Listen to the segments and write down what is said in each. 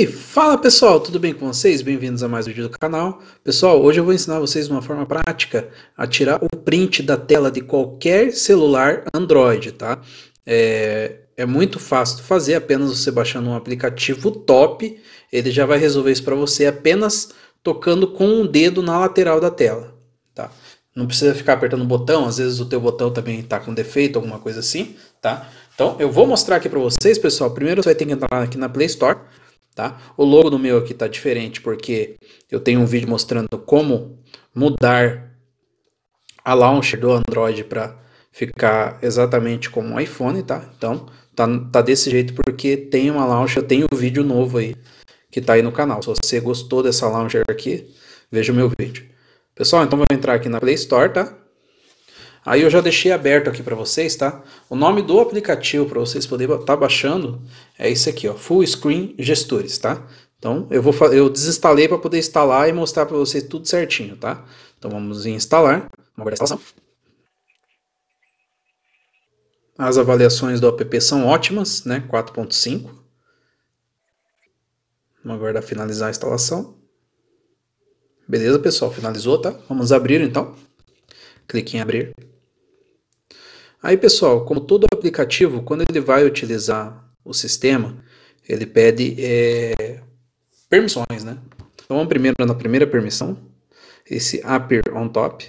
E fala pessoal, tudo bem com vocês? Bem-vindos a mais um vídeo do canal. Pessoal, hoje eu vou ensinar vocês uma forma prática a tirar o print da tela de qualquer celular Android, tá? É, é muito fácil de fazer, apenas você baixando um aplicativo top, ele já vai resolver isso para você apenas tocando com o um dedo na lateral da tela, tá? Não precisa ficar apertando o botão, às vezes o teu botão também está com defeito, alguma coisa assim, tá? Então, eu vou mostrar aqui para vocês, pessoal. Primeiro você vai ter que entrar aqui na Play Store, tá? O logo do meu aqui tá diferente porque eu tenho um vídeo mostrando como mudar a launcher do Android para ficar exatamente como o iPhone, tá? Então, tá, tá desse jeito porque tem uma launcher, tem um vídeo novo aí que tá aí no canal. Se você gostou dessa launcher aqui, veja o meu vídeo. Pessoal, então vou entrar aqui na Play Store, tá? Aí eu já deixei aberto aqui para vocês, tá? O nome do aplicativo para vocês poderem estar tá baixando é esse aqui, ó, Full Screen Gestores, tá? Então eu vou eu desinstalei para poder instalar e mostrar para vocês tudo certinho, tá? Então vamos em instalar, vamos aguardar a instalação. As avaliações do app são ótimas, né? 4.5. Vamos aguardar finalizar a instalação. Beleza, pessoal, finalizou, tá? Vamos abrir então. Clique em abrir. Aí, pessoal, como todo aplicativo, quando ele vai utilizar o sistema, ele pede é, permissões, né? Então, primeiro na primeira permissão, esse appear on top.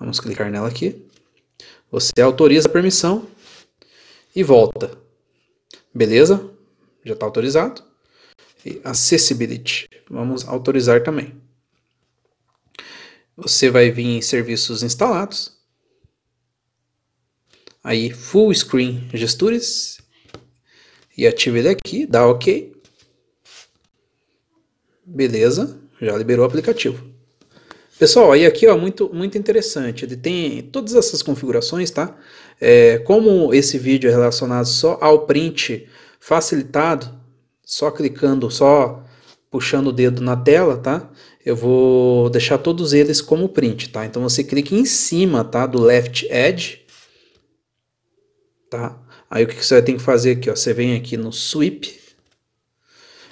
Vamos clicar nela aqui. Você autoriza a permissão e volta. Beleza? Já está autorizado. E accessibility. Vamos autorizar também. Você vai vir em serviços instalados aí full screen gestures e ative ele aqui, dá OK. Beleza, já liberou o aplicativo. Pessoal, Aí aqui é muito, muito interessante, ele tem todas essas configurações, tá? É, como esse vídeo é relacionado só ao print facilitado, só clicando, só puxando o dedo na tela, tá? Eu vou deixar todos eles como print, tá? Então você clica em cima, tá? Do left edge, tá? Aí o que você tem que fazer aqui, ó? Você vem aqui no sweep,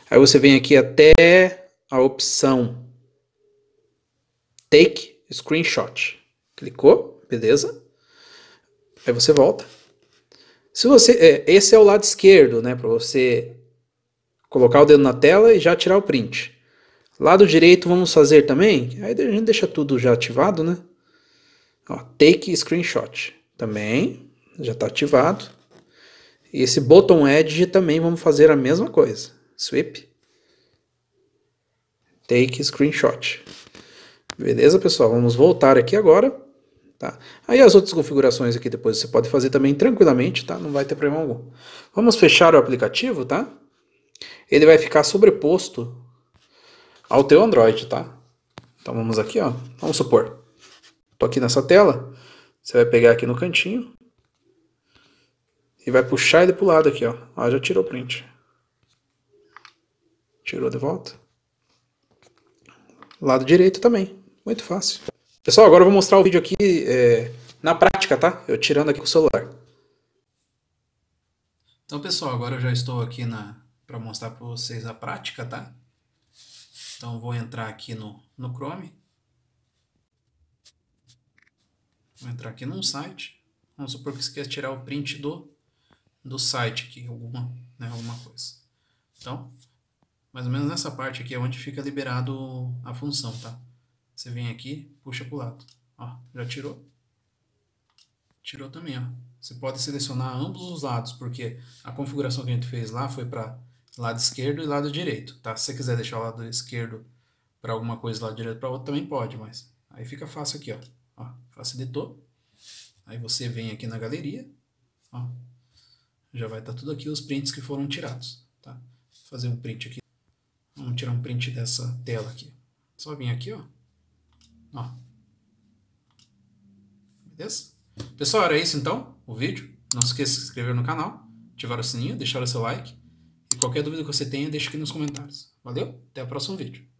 aí você vem aqui até a opção take screenshot. Clicou, beleza? Aí você volta. Se você, é, esse é o lado esquerdo, né, para você colocar o dedo na tela e já tirar o print. Lado direito vamos fazer também. Aí a gente deixa tudo já ativado, né? Ó, take screenshot também já está ativado. E esse botão edge também vamos fazer a mesma coisa. Sweep. Take screenshot. Beleza, pessoal? Vamos voltar aqui agora. Tá? Aí as outras configurações aqui depois você pode fazer também tranquilamente, tá? Não vai ter problema algum. Vamos fechar o aplicativo, tá? Ele vai ficar sobreposto ao teu Android, tá? Então vamos aqui, ó. Vamos supor. Tô aqui nessa tela. Você vai pegar aqui no cantinho. E vai puxar ele pro lado aqui, ó. Ó, já tirou o print. Tirou de volta. Lado direito também. Muito fácil. Pessoal, agora eu vou mostrar o vídeo aqui é, na prática, tá? Eu tirando aqui com o celular. Então, pessoal, agora eu já estou aqui na para mostrar para vocês a prática, tá? Então, vou entrar aqui no, no Chrome. Vou entrar aqui num site. Vamos supor que você quer tirar o print do do site aqui, alguma, né, alguma coisa. Então, mais ou menos nessa parte aqui é onde fica liberado a função, tá? Você vem aqui, puxa para o lado. Ó, já tirou? Tirou também, ó. Você pode selecionar ambos os lados, porque a configuração que a gente fez lá foi para lado esquerdo e lado direito, tá? Se você quiser deixar o lado esquerdo para alguma coisa, lado direito para outra, também pode, mas aí fica fácil aqui, ó. ó. Facilitou. Aí você vem aqui na galeria, ó já vai estar tudo aqui os prints que foram tirados. Tá? Vou fazer um print aqui. Vamos tirar um print dessa tela aqui. Só vir aqui, ó. ó. Beleza? Pessoal, era isso então, o vídeo. Não se esqueça de se inscrever no canal, ativar o sininho, deixar o seu like. E qualquer dúvida que você tenha, deixe aqui nos comentários. Valeu, até o próximo vídeo.